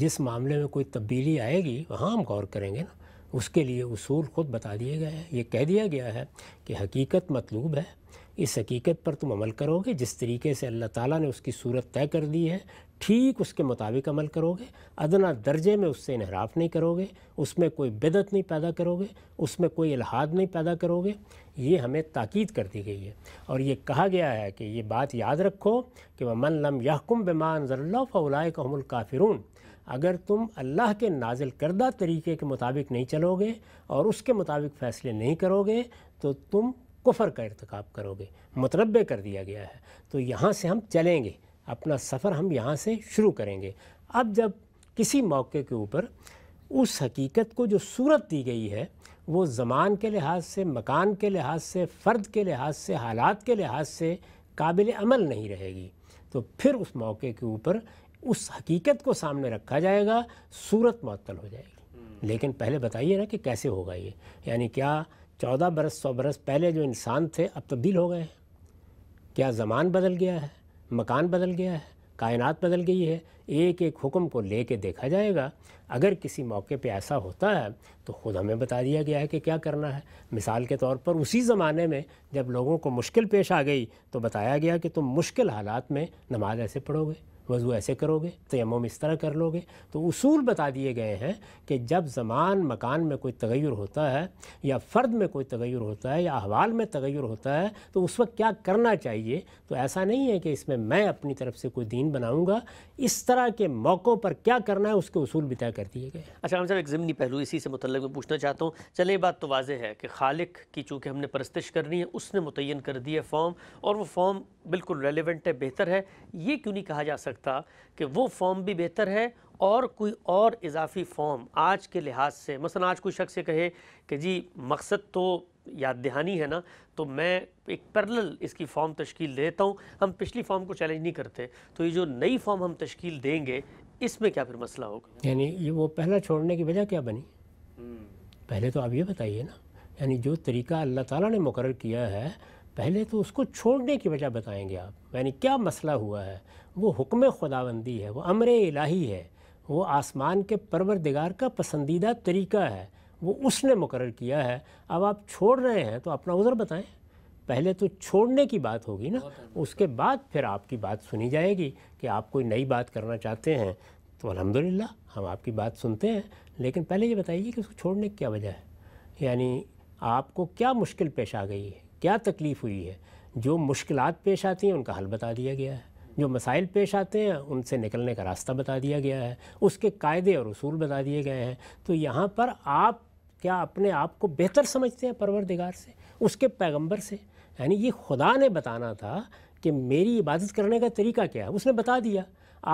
जिस मामले में कोई तब्दीली आएगी वहाँ हम गौर करेंगे ना उसके लिए उसूल ख़ुद बता दिए गए हैं ये कह दिया गया है कि हकीकत मतलूब है इस हकीकत पर तुम अमल करोगे जिस तरीके से अल्लाह ताला ने उसकी सूरत तय कर दी है ठीक उसके मुताबिक अमल करोगे अदना दर्जे में उससे इनहराफ नहीं करोगे उसमें कोई बिदत नहीं पैदा करोगे उसमें कोई इलाहाद नहीं पैदा करोगे ये हमें ताकीद कर दी गई है और ये कहा गया है कि ये बात याद रखो कि मन लम यहकुम बेमान ज़ल्ला फ़लाए काफिरून अगर तुम अल्लाह के नाजिल करदा तरीके के मुताबिक नहीं चलोगे और उसके मुताबिक फ़ैसले नहीं करोगे तो तुम कुफर का इरतकब करोगे मतलब कर दिया गया है तो यहाँ से हम चलेंगे अपना सफ़र हम यहाँ से शुरू करेंगे अब जब किसी मौके के ऊपर उस हकीकत को जो सूरत दी गई है वो ज़मान के लिहाज से मकान के लिहाज से फ़र्द के लिहाज से हालात के लिहाज से काबिल अमल नहीं रहेगी तो फिर उस मौके के ऊपर उस हकीकत को सामने रखा जाएगा सूरत मअतल हो जाएगी हम्म। लेकिन पहले बताइए ना कि कैसे होगा ये यानी क्या चौदह बरस सौ बरस पहले जो इंसान थे अब तब्दील तो हो गए हैं क्या ज़मान बदल गया है मकान बदल गया है कायनात बदल गई है एक एक हुक्म को ले कर देखा जाएगा अगर किसी मौके पर ऐसा होता है तो ख़ुद हमें बता दिया गया है कि क्या करना है मिसाल के तौर पर उसी ज़माने में जब लोगों को मुश्किल पेश आ गई तो बताया गया कि तुम मुश्किल हालात में नमाज ऐसे पढ़ोगे वज़ू तो ऐसे करोगे तयम इस तरह कर लोगे तो उसूल बता दिए गए हैं कि जब ज़मान मकान में कोई तगैर होता है या फ़र्द में कोई तगैर होता है या अहवाल में तगैर होता है तो उस वक्त क्या करना चाहिए तो ऐसा नहीं है कि इसमें मैं अपनी तरफ से कोई दीन बनाऊँगा इस तरह के मौक़ों पर क्या करना है उसके असूल भी तय कर दिए गए अच्छा हम साहब एक ज़मनी पहलू इसी से मुतल मैं पूछना चाहता हूँ चले बात तो वाजह है कि खालिक की चूँकि हमने परस्तिश करनी है उसने मुतन कर दी है फॉर्म और वो फॉर्म बिल्कुल रेलिवेंट है बेहतर है ये क्यों नहीं कहा जा सकता सकता कि वो फॉर्म भी बेहतर है और कोई और इजाफी फॉर्म आज के लिहाज से मसलन आज कोई शख्स ये कहे कि जी मकसद तो याद दहानी है ना तो मैं एक पैरल इसकी फॉर्म तश्कील देता हूँ हम पिछली फॉर्म को चैलेंज नहीं करते तो ये जो नई फॉर्म हम तश्कील देंगे इसमें क्या फिर मसला होगा यानी ये वो पहला छोड़ने की वजह क्या बनी हम्म। पहले तो आप ये बताइए ना यानी जो तरीका अल्लाह ताला ने मुकर किया है पहले तो उसको छोड़ने की वजह बताएंगे आप यानी क्या मसला हुआ है वो हुक्म खुदाबंदी है वो अमर इलाही है वो आसमान के परवरदिगार का पसंदीदा तरीका है वो उसने मुकर किया है अब आप छोड़ रहे हैं तो अपना उधर बताएं पहले तो छोड़ने की बात होगी ना उसके बाद फिर आपकी बात सुनी जाएगी कि आप कोई नई बात करना चाहते हैं तो अलहमदिल्ला हम आपकी बात सुनते हैं लेकिन पहले ये बताइए कि उसको छोड़ने की क्या वजह है यानी आपको क्या मुश्किल पेश आ गई है क्या तकलीफ़ हुई है जो मुश्किल पेश आती हैं उनका हल बता दिया गया है जो मसाइल पेश आते हैं उनसे निकलने का रास्ता बता दिया गया है उसके कायदे और असूल बता दिए गए हैं तो यहाँ पर आप क्या अपने आप को बेहतर समझते हैं परवरदिगार से उसके पैगंबर से यानी ये खुदा ने बताना था कि मेरी इबादत करने का तरीका क्या है उसने बता दिया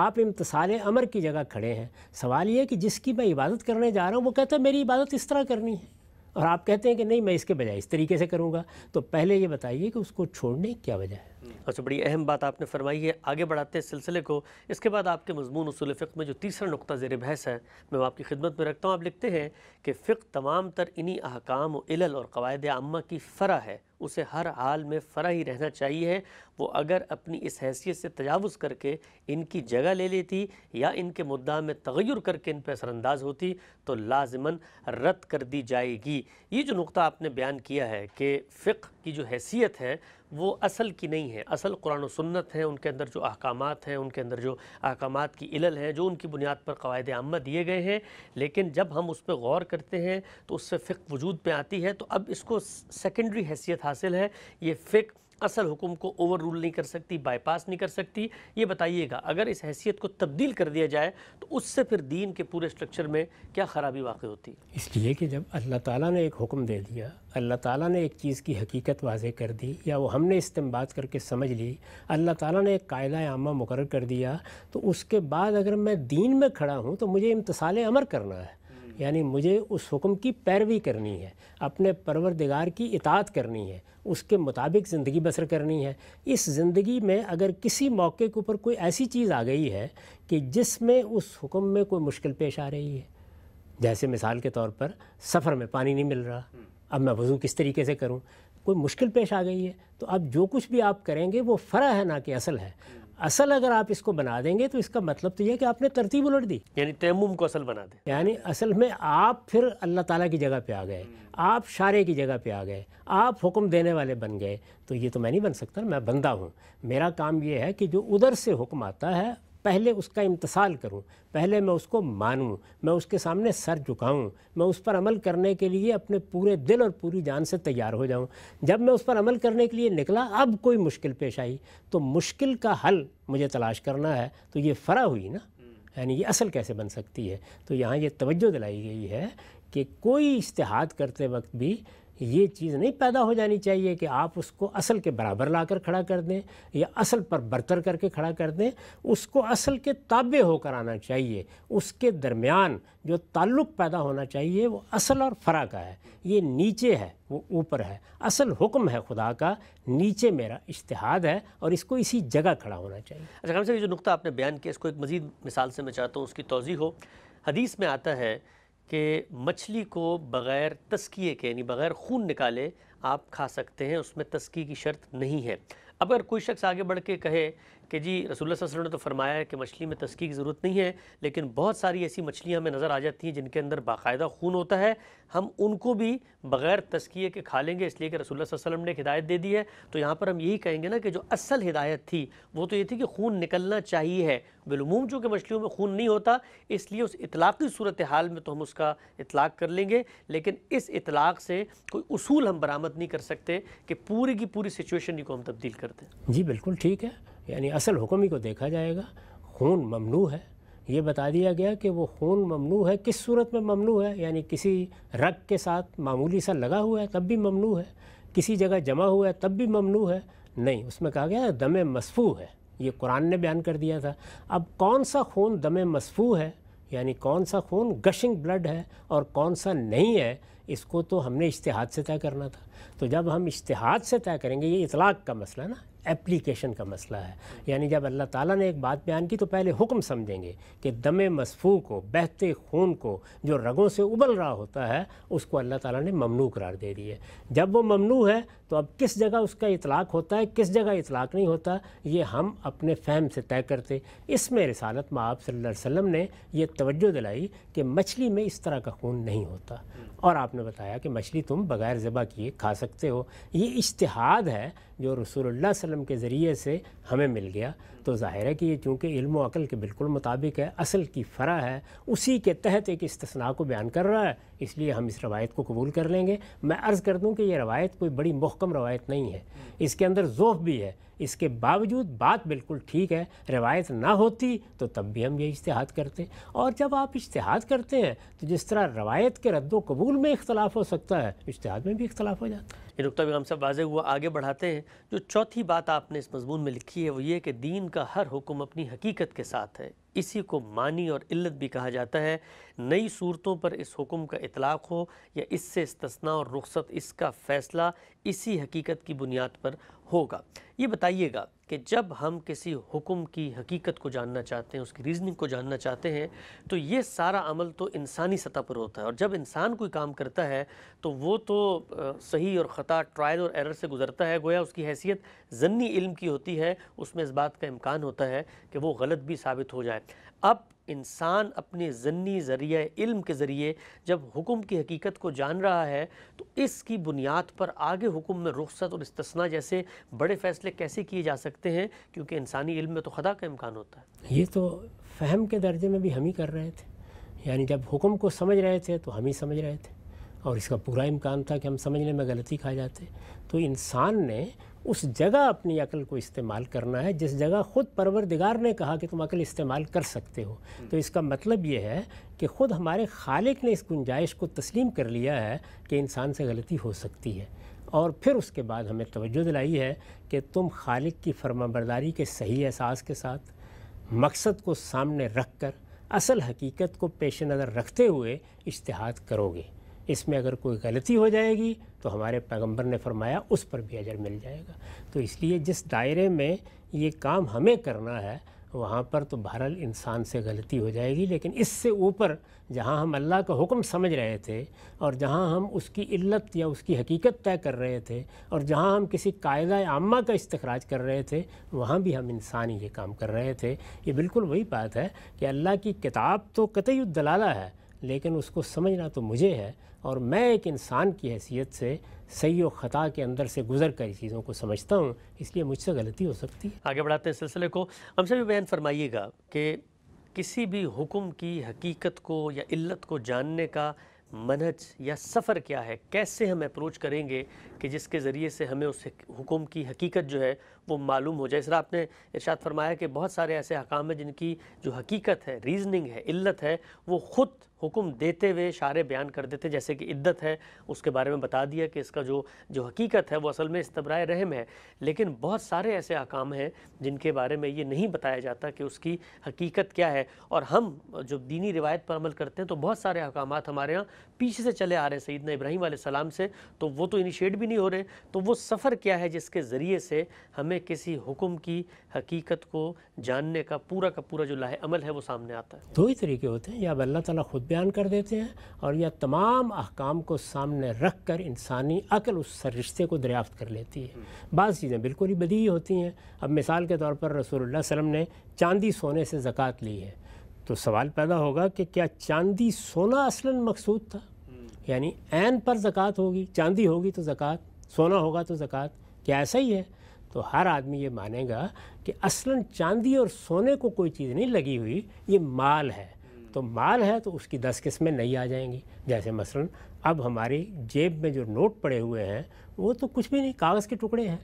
आप इम्तसाल अमर की जगह खड़े हैं सवाल ये है कि जिसकी मैं इबादत करने जा रहा हूँ वो कहता है मेरी इबादत इस तरह करनी है और आप कहते हैं कि नहीं मैं इसके बजाय इस तरीके से करूँगा तो पहले ये बताइए कि उसको छोड़ने की क्या वजह है सबसे बड़ी अहम बात आपने फरमाई है आगे बढ़ाते हैं सिलसिले को इसके बाद आपके मजमून असूल फ़िक में जो तीसरा नुकता ज़ेर बहस है मैं आपकी खिदमत में रखता हूँ आप लिखते हैं कि फ़िक तमाम तर इन्हीं अहकाम वलल और कवायद अम्मा की फ़रा है उसे हर हाल में फ़रा ही रहना चाहिए वो अगर अपनी इस हैसियत से तजावज़ करके इनकी जगह ले लेती या इनके मुद्दा में तगैर करके इन पर असरानंदाज होती तो लाजमन रद्द कर दी जाएगी ये जो नुक़ा आपने बयान किया है कि फ़िक की जो हैसियत है वो असल की नहीं है असल कुरान सुन्नत हैं उनके अंदर जो अहकाम हैं उनके अंदर जो अहकाम की इलल हैं जो उनकी बुनियाद पर कवायद आम दिए गए हैं लेकिन जब हम उस पर गौर करते हैं तो उससे फ़िक वजूद पर आती है तो अब इसको सेकेंडरी हैसियत हासिल है ये फ़िक असल हुकुम को ओवर रूल नहीं कर सकती बाईपास नहीं कर सकती ये बताइएगा अगर इस हैसियत को तब्दील कर दिया जाए तो उससे फिर दीन के पूरे स्ट्रक्चर में क्या ख़राबी वाक़ होती इसलिए कि जब अल्लाह ताला ने एक हुक्म दे दिया अल्लाह ताला ने एक चीज़ की हकीकत वाजे कर दी या वो हमने इस्तेमाल करके समझ ली अल्लाह ताला ने एक कायदा आमा मुकर कर दिया तो उसके बाद अगर मैं दीन में खड़ा हूँ तो मुझे इम्तसाल अमर करना है यानी मुझे उस हुक्म की पैरवी करनी है अपने परवरदिगार की इतात करनी है उसके मुताबिक ज़िंदगी बसर करनी है इस ज़िंदगी में अगर किसी मौके के ऊपर कोई ऐसी चीज़ आ गई है कि जिसमें उस हुक्म में कोई मुश्किल पेश आ रही है जैसे मिसाल के तौर पर सफ़र में पानी नहीं मिल रहा हम्म। अब मैं वज़ू किस तरीके से करूँ कोई मुश्किल पेश आ गई है तो अब जो कुछ भी आप करेंगे वो फ़रा है ना कि असल है हम्म। असल अगर आप इसको बना देंगे तो इसका मतलब तो यह कि आपने तरतीब उलट दी यानी तयम को असल बना दें यानी असल में आप फिर अल्लाह ताला की जगह पे आ गए आप शारे की जगह पे आ गए आप हुक्म देने वाले बन गए तो ये तो मैं नहीं बन सकता मैं बंदा हूँ मेरा काम ये है कि जो उधर से हुक्म आता है पहले उसका इम्तसाल करूं, पहले मैं उसको मानूं, मैं उसके सामने सर झुकाऊं, मैं उस पर अमल करने के लिए अपने पूरे दिल और पूरी जान से तैयार हो जाऊं। जब मैं उस पर अमल करने के लिए निकला अब कोई मुश्किल पेश आई तो मुश्किल का हल मुझे तलाश करना है तो ये फ़रा हुई ना यानी ये असल कैसे बन सकती है तो यहाँ ये तवज्जो दिलाई गई है कि कोई इश्तहाद करते वक्त भी ये चीज़ नहीं पैदा हो जानी चाहिए कि आप उसको असल के बराबर ला कर खड़ा कर दें या असल पर बरतर करके खड़ा कर दें उसको असल के ताबे होकर आना चाहिए उसके दरमियान जो ताल्लुक़ पैदा होना चाहिए वो असल और फ़रा का है ये नीचे है वो ऊपर है असल हुक्म है खुदा का नीचे मेरा इश्तहाद है और इसको इसी जगह खड़ा होना चाहिए अच्छा खान साहब ये जो नुक़ा आपने बयान किया इसको एक मज़ीद मिसाल से मैं चाहता हूँ उसकी तोज़ी हो हदीस में आता है कि मछली को बग़ैर तस्किए के यानी बग़ैर खून निकाले आप खा सकते हैं उसमें तस्की की शर्त नहीं है अगर कोई शख्स आगे बढ़ के कहे कि जी रसूल वसलम ने तो फरमाया है कि मछली में तस्की की ज़रूरत नहीं है लेकिन बहुत सारी ऐसी मछलियाँ हमें नज़र आ जाती हैं जिनके अंदर बाकायदा खून होता है हम उनको भी बग़ैर तस्की के खा लेंगे इसलिए कि रसूल वसलम ने एक हिदायत दे दी है तो यहाँ पर हम यही कहेंगे ना कि जो असल हिदायत थी वो तो ये थी कि खून निकलना चाहिए है बिलूम चूँकि मछलियों में खून नहीं होता इसलिए उस इतलाक़ी सूरत हाल में तो हम उसका इतलाक़ कर लेंगे लेकिन इस इतलाक़ से कोई असूल हम बरामद नहीं कर सकते कि पूरी की पूरी सिचुएशन ही को हम तब्दील कर दें जी बिल्कुल ठीक है यानी असल हुक्म ही को देखा जाएगा खून ममनू है ये बता दिया गया कि वो खून ममनू है किस सूरत में ममनू है यानी किसी रग के साथ मामूली सा लगा हुआ है तब भी ममनू है किसी जगह जमा हुआ है तब भी ममनू है नहीं उसमें कहा गया दम मसफू है ये कुरान ने बयान कर दिया था अब कौन सा खून दम मसफू है यानी कौन सा खून गशिंग ब्लड है और कौन सा नहीं है इसको तो हमने इश्तहाद से तय करना था तो जब हम इश्तहाद से तय करेंगे ये इतलाक़ का मसला ना एप्लीकेशन का मसला है यानी जब अल्लाह ताला ने एक बात बयान की तो पहले हुक्म समझेंगे कि दमे मसफू को बहते खून को जो रगों से उबल रहा होता है उसको अल्लाह ताला ने ममनू करार दे दी है जब वो ममनू है तो अब किस जगह उसका इतलाक़ होता है किस जगह इतलाक़ नहीं होता ये हम अपने फहम से तय करते इसमें रसालत में सल्ला वसम ने यह तवज्जो दिलाई कि मछली में इस तरह का खून नहीं होता और आपने बताया कि मछली तुम बग़ैर ज़बा किए खा सकते हो ये इश्तहाद है जो अल्लाह वसम के ज़रिए से हमें मिल गया तो ज़ाहिर है कि ये चूँकि इल्म अकल के बिल्कुल मुताबिक है असल की फ़रा है उसी के तहत एक इसतना को बयान कर रहा है इसलिए हम इस रवायत को कबूल कर लेंगे मैं अर्ज़ कर दूँ कि यह रवायत कोई बड़ी महकम रवायत नहीं है इसके अंदर ज़ोफ़ भी है इसके बावजूद बात बिल्कुल ठीक है रवायत ना होती तो तब भी हम ये इश्तहाद करते और जब आप इश्तहाद करते हैं तो जिस तरह रवायत के रद्द कबूल में इख्तलाफ हो सकता है इश्तहाद में भी इख्तलाफ हो जाता है ये नुकता भी हम सब वाजे हुआ आगे बढ़ाते हैं जो चौथी बात आपने इस मजमून में लिखी है वो ये कि दीन का हर हुक्म अपनी हकीकत के साथ है इसी को मानी और इल्लत भी कहा जाता है नई सूरतों पर इस हुक्म का इतलाक़ हो या इससे इस्तना और रुख्सत इसका फ़ैसला इसी हकीकत की बुनियाद पर होगा ये बताइएगा कि जब हम किसी हुक्म की हकीकत को जानना चाहते हैं उसकी रीजनिंग को जानना चाहते हैं तो ये सारा अमल तो इंसानी सतह पर होता है और जब इंसान कोई काम करता है तो वो तो सही और ख़ता ट्रायल और एरर से गुजरता है गोया उसकी हैसियत ज़न्नी इल्म की होती है उसमें इस बात का इम्कान होता है कि वो गलत भी साबित हो जाए अब इंसान अपने ज़न्नी ज़रिए इल्म के ज़रिए जब हुक्म की हकीकत को जान रहा है तो इसकी बुनियाद पर आगे हुक्म में रुख्सत और इसतना जैसे बड़े फ़ैसले कैसे किए जा सकते हैं क्योंकि इंसानी इल्म में तो ख़दा का इम्कान होता है ये तो फ़हम के दर्जे में भी हम ही कर रहे थे यानी जब हुक्म को समझ रहे थे तो हम ही समझ रहे थे और इसका पूरा इम्कान था कि हम समझने में गलती खा जाते तो इंसान ने उस जगह अपनी अकल को इस्तेमाल करना है जिस जगह ख़ुद परवरदिगार ने कहा कि तुम अकल इस्तेमाल कर सकते हो तो इसका मतलब ये है कि ख़ुद हमारे खालिक ने इस गुंजाइश को तस्लीम कर लिया है कि इंसान से गलती हो सकती है और फिर उसके बाद हमें तवज्जो दिलाई है कि तुम खालिक की फर्माबरदारी के सही एहसास के साथ मकसद को सामने रख कर असल हकीकत को पेश नज़र रखते हुए इश्तहाद करोगे इसमें अगर कोई गलती हो जाएगी तो हमारे पैगंबर ने फरमाया उस पर भी अजर मिल जाएगा तो इसलिए जिस दायरे में ये काम हमें करना है वहाँ पर तो बहरल इंसान से गलती हो जाएगी लेकिन इससे ऊपर जहाँ हम अल्लाह का हुक्म समझ रहे थे और जहाँ हम उसकी इल्लत या उसकी हकीकत तय कर रहे थे और जहाँ हम किसी कायदा आमा का इस्तखराज कर रहे थे वहाँ भी हम इंसान ही ये काम कर रहे थे ये बिल्कुल वही बात है कि अल्लाह की किताब तो कतई दलाला है लेकिन उसको समझना तो मुझे है और मैं एक इंसान की हैसियत से सही व ख़ता के अंदर से गुजर कर चीज़ों को समझता हूँ इसलिए मुझसे गलती हो सकती है आगे बढ़ाते हैं सिलसिले को हमसे भी बयान फरमाइएगा कि किसी भी हुक्म की हकीकत को या इल्लत को जानने का मनहज या सफ़र क्या है कैसे हम अप्रोच करेंगे कि जिसके ज़रिए से हमें उस हुकुम की हकीकत जो है वो मालूम हो जाए इस आपने इर्शाद फरमाया कि बहुत सारे ऐसे अकाम हैं जिनकी जो हकीकत है रीजनिंग है इल्लत है वो ख़ुद हुक्म देते हुए शारे बयान कर देते जैसे कि इद्दत है उसके बारे में बता दिया कि इसका जो जो हकीकत है वो असल में इस्तबराय रहम है लेकिन बहुत सारे ऐसे अकाम हैं जिनके बारे में ये नहीं बताया जाता कि उसकी हकीकत क्या है और हम जो दीनी रिवायत पर अमल करते हैं तो बहुत सारे अहकाम हमारे यहाँ पीछे से चले आ रहे ने इब्राहिम सलाम से तो वो तो इनिशिएट भी नहीं हो रहे तो वो सफ़र क्या है जिसके ज़रिए से हमें किसी हुक्म की हकीकत को जानने का पूरा का पूरा जो लाह अमल है वो सामने आता है दो ही तरीके होते हैं या अल्लाह ताला ख़ुद बयान कर देते हैं और या तमाम अहकाम को सामने रख कर इंसानी अकल उस रिश्ते को दरियाफ्त कर लेती है बाज़ चीज़ें बिल्कुल ही बदी होती हैं अब मिसाल के तौर पर रसूल वसम ने चांदी सोने से ज़क़़त ली है तो सवाल पैदा होगा कि क्या चांदी सोना असलन मकसूद था यानी एन पर ज़क़़त होगी चांदी होगी तो ज़क़़त सोना होगा तो ज़क़़त क्या ऐसा ही है तो हर आदमी ये मानेगा कि असलन चांदी और सोने को कोई चीज़ नहीं लगी हुई ये माल है तो माल है तो उसकी दस किस्में नहीं आ जाएंगी जैसे मसलन अब हमारी जेब में जो नोट पड़े हुए हैं वो तो कुछ भी नहीं कागज़ के टुकड़े हैं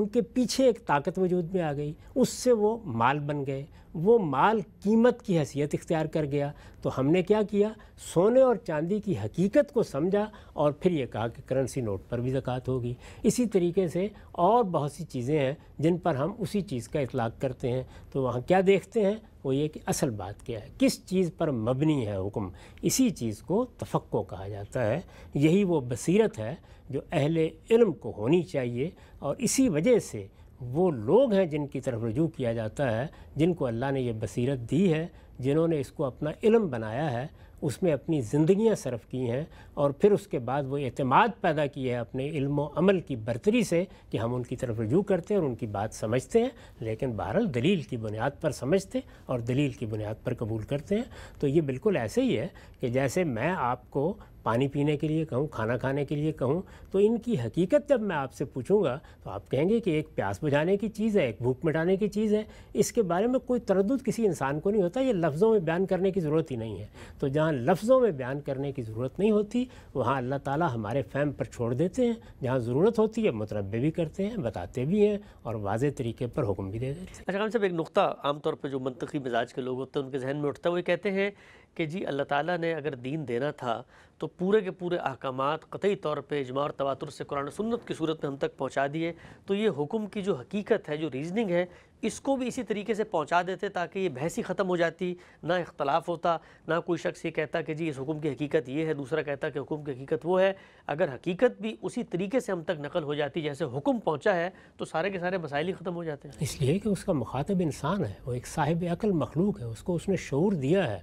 उनके पीछे एक ताकत वजूद में आ गई उससे वो माल बन गए वो माल कीमत की हैसियत इख्तियार कर गया तो हमने क्या किया सोने और चांदी की हकीकत को समझा और फिर ये कहा कि करेंसी नोट पर भी ज़क़़त होगी इसी तरीके से और बहुत सी चीज़ें हैं जिन पर हम उसी चीज़ का इतलाक़ करते हैं तो वहाँ क्या देखते हैं वो ये कि असल बात क्या है किस चीज़ पर मबनी है हुक्म इसी चीज़ को तफक्को कहा जाता है यही वो बसीरत है जो अहल इल्म को होनी चाहिए और इसी वजह से वो लोग हैं जिनकी तरफ रजू किया जाता है जिनको अल्लाह ने ये बसीरत दी है जिन्होंने इसको अपना इलम बनाया है उसमें अपनी ज़िंदियाँ सरफ की हैं और फिर उसके बाद वो अतमाद पैदा किए है अपने इल्म अमल की बरतरी से कि हम उनकी तरफ रजू करते हैं और उनकी बात समझते हैं लेकिन बहरल दलील की बुनियाद पर समझते और दलील की बुनियाद पर कबूल करते हैं तो ये बिल्कुल ऐसे ही है कि जैसे मैं आपको पानी पीने के लिए कहूँ खाना खाने के लिए कहूँ तो इनकी हकीकत जब मैं आपसे पूछूंगा तो आप कहेंगे कि एक प्यास बुझाने की चीज़ है एक भूख मिटाने की चीज़ है इसके बारे में कोई तरद किसी इंसान को नहीं होता ये लफ्ज़ों में बयान करने की ज़रूरत ही नहीं है तो जहाँ लफ्ज़ों में बयान करने की ज़रूरत नहीं होती वहाँ अल्लाह ताली हमारे फैम पर छोड़ देते हैं जहाँ ज़रूरत होती है मुतनबे भी करते हैं बताते भी हैं और वाज तरीके पर हुक्म भी दे देते हैं अच्छा खान साहब एक नुकता आमतौर पर जो मनतखी मिजाज के लोग होते हैं उनके जहन में उठता है वो कहते हैं कि जी अल्लाह ताला ने अगर दीन देना था तो पूरे के पूरे अहकाम कतई तौर पर इजमा और तवातुर से कुरान सुन्नत की सूरत में हम तक पहुँचा दिए तो ये हुक्म की जो हकीकत है जो रीजनिंग है इसको भी इसी तरीके से पहुंचा देते ताकि ये ही ख़त्म हो जाती ना इख्तलाफ होता ना कोई शख्स ये कहता कि जी इस हुक्म की हकीकत ये है दूसरा कहता कि हुक्म की हकीकत वो है अगर हकीकत भी उसी तरीके से हम तक नकल हो जाती जैसे हुक्म पहुँचा है तो सारे के सारे मसाइल ही ख़त्म हो जाते हैं इसलिए कि उसका मुखातब इंसान है वो एक साहिब अकल मखलूक है उसको उसने शोर दिया है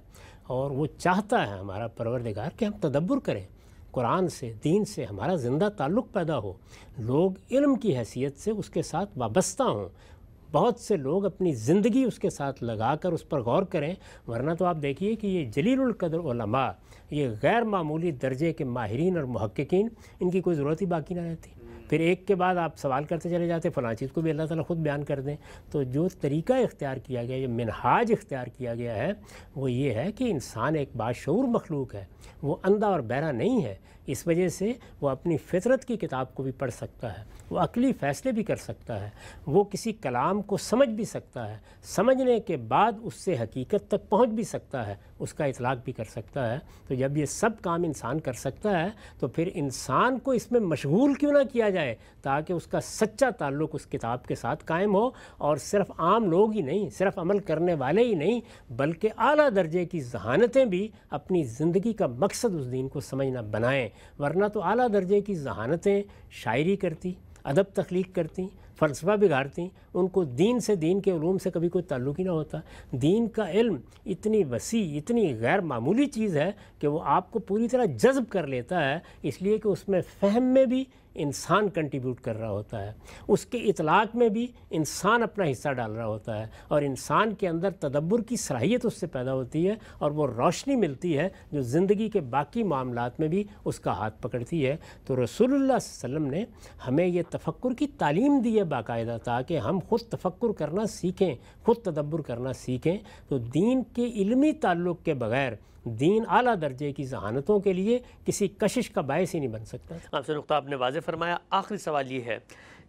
और वो चाहता है हमारा परवरदिगार कि हम तदब्बर करें कुरान से दीन से हमारा ज़िंदा ताल्लुक़ पैदा हो लोग इल्म की हैसियत से उसके साथ वाबस्ता हों बहुत से लोग अपनी ज़िंदगी उसके साथ लगा कर उस पर गौर करें वरना तो आप देखिए कि ये जलीलकदरमा ये गैर मामूली दर्जे के माहरीन और महक्कीन इनकी कोई ज़रूरत ही बाकी ना रहती फिर एक के बाद आप सवाल करते चले जाते फ़लाँ चीज़ को भी अल्लाह ताला ख़ुद बयान कर दें तो जो तरीका इख्तियार किया गया जो मिनहाज इख्तियार किया गया है वो ये है कि इंसान एक बाशूर मखलूक है वो अंधा और बहरा नहीं है इस वजह से वो अपनी फितरत की किताब को भी पढ़ सकता है वो अकली फ़ैसले भी कर सकता है वो किसी कलाम को समझ भी सकता है समझने के बाद उससे हकीकत तक पहुँच भी सकता है उसका इतलाक़ भी कर सकता है तो जब ये सब काम इंसान कर सकता है तो फिर इंसान को इसमें मशगूल क्यों ना किया जाए ताकि उसका सच्चा ताल्लुक उस किताब के साथ कायम हो और सिर्फ आम लोग ही नहीं सिर्फ अमल करने वाले ही नहीं बल्कि अली दर्जे की जहानतें भी अपनी ज़िंदगी का मकसद उस दीन को समझना बनाएं वरना तो अली दर्जे की जहानतें शायरी करती अदब तख्लीक करती फ़लसफ़ा बिगाड़ती उनको दीन से दीन के ूम से कभी कोई ताल्लुक ही ना होता दीन का इल्म इतनी वसी इतनी गैर मामूली चीज़ है कि वो आपको पूरी तरह जज्ब कर लेता है इसलिए कि उसमें फ़हम में भी इंसान कंट्रीब्यूट कर रहा होता है उसके इतलाक में भी इंसान अपना हिस्सा डाल रहा होता है और इंसान के अंदर तदब्बर की सलाहियत उससे पैदा होती है और वो रोशनी मिलती है जो ज़िंदगी के बाकी मामलों में भी उसका हाथ पकड़ती है तो रसूलुल्लाह वसम ने हमें ये तफक्र की तालीम दी है बाकायदा ताकि हम खुद तफक्र करना सीखें खुद तदब्बर करना सीखें तो दीन के इलमी ताल्लुक़ के बग़ैर दीन अली दर्जे की जहानतों के लिए किसी कशिश का बायस ही नहीं बन सकता आपसे हाँ, नुकता आपने वाज फरमाया आखिरी सवाल ये है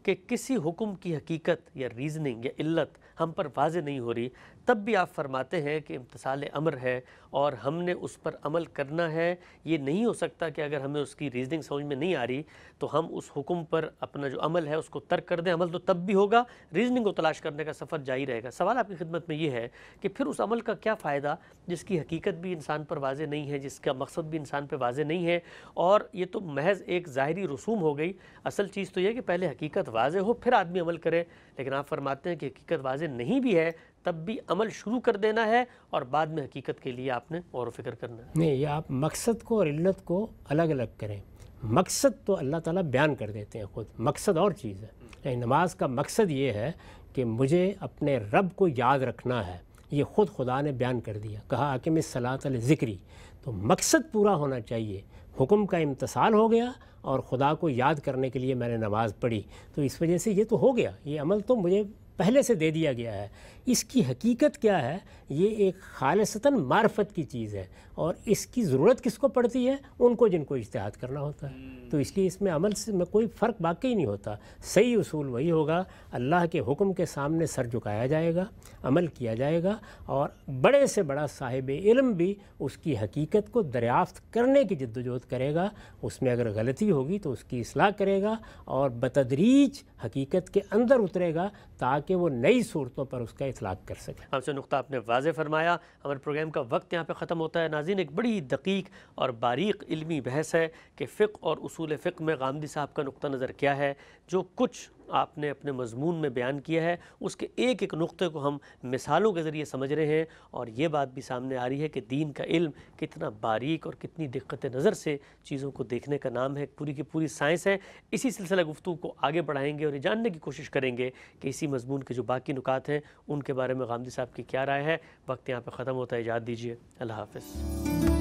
कि किसी हुक्म की हकीकत या रीज़निंग या इल्लत हम पर वाज नहीं हो रही तब भी आप फरमाते हैं कि इम्तसाल अमर है और हमने उस पर अमल करना है ये नहीं हो सकता कि अगर हमें उसकी रीजनिंग समझ में नहीं आ रही तो हम उस हुक्म पर अपना जो अमल है उसको तर्क कर दें अमल तो तब भी होगा रीजनिंग को तलाश करने का सफ़र जारी रहेगा सवाल आपकी खिदमत में ये है कि फिर उस अमल का क्या फ़ायदा जिसकी हकीकत भी इंसान पर वाज नहीं है जिसका मकसद भी इंसान पर वाज नहीं है और ये तो महज एक ज़ाहरी रसूम हो गई असल चीज़ तो यह कि पहले हकीकत वाज हो फिर आदमी अमल करे लेकिन आप फरमाते हैं कि हकीकत वाज नहीं भी है तब भी अमल शुरू कर देना है और बाद में हकीकत के लिए आपने और फिक्र करना है नहीं ये आप मकसद को और इल्लत को अलग अलग करें मकसद तो अल्लाह ताला बयान कर देते हैं ख़ुद मकसद और चीज़ है यानी नमाज का मकसद ये है कि मुझे अपने रब को याद रखना है ये ख़ुद खुदा ने बयान कर दिया कहा कि मैं सलात ज़िक्री तो मकसद पूरा होना चाहिए हुक्म का इम्तसाल हो गया और ख़ुदा को याद करने के लिए मैंने नमाज़ पढ़ी तो इस वजह से ये तो हो गया ये अमल तो मुझे पहले से दे दिया गया है इसकी हकीकत क्या है ये एक खालसता मार्फत की चीज़ है और इसकी ज़रूरत किसको पड़ती है उनको जिनको इश्तहाद करना होता है तो हम्म। इसलिए इसमें अमल से में कोई फ़र्क वाकई नहीं होता सही उसूल वही होगा अल्लाह के हुक्म के सामने सर झुकाया जाएगा अमल किया जाएगा और बड़े से बड़ा साहिब इलम भी उसकी हकीकत को दरियाफ्त करने की जद्दोजहद करेगा उसमें अगर गलती होगी तो उसकी असलाह करेगा और बतदरीज हकीकत के अंदर उतरेगा ताकि ताकि वो नई सूरतों पर उसका इतलाक़ कर सकें हमसे नुकता आपने वाज फरमाया हमारे प्रोग्राम का वक्त यहाँ पर ख़त्म होता है नाजिन एक बड़ी दकीक और बारीक इलमी बहस है कि फ़िक और असूल फ़िक में गांधी साहब का नुक़ नज़र क्या है जो कुछ आपने अपने मजमून में बयान किया है उसके एक एक नुक़े को हम मिसालों के ज़रिए समझ रहे हैं और ये बात भी सामने आ रही है कि दीन का इल्म कितना बारीक और कितनी दिक्कत नज़र से चीज़ों को देखने का नाम है पूरी की पूरी साइंस है इसी सिलसिला गुफ्तु को आगे बढ़ाएंगे और ये जानने की कोशिश करेंगे कि इसी मजमून के जो बाकी नुकात हैं उनके बारे में गांधी साहब की क्या राय है वक्त यहाँ पर ख़त्म होता है याद दीजिए अल्लाह हाफ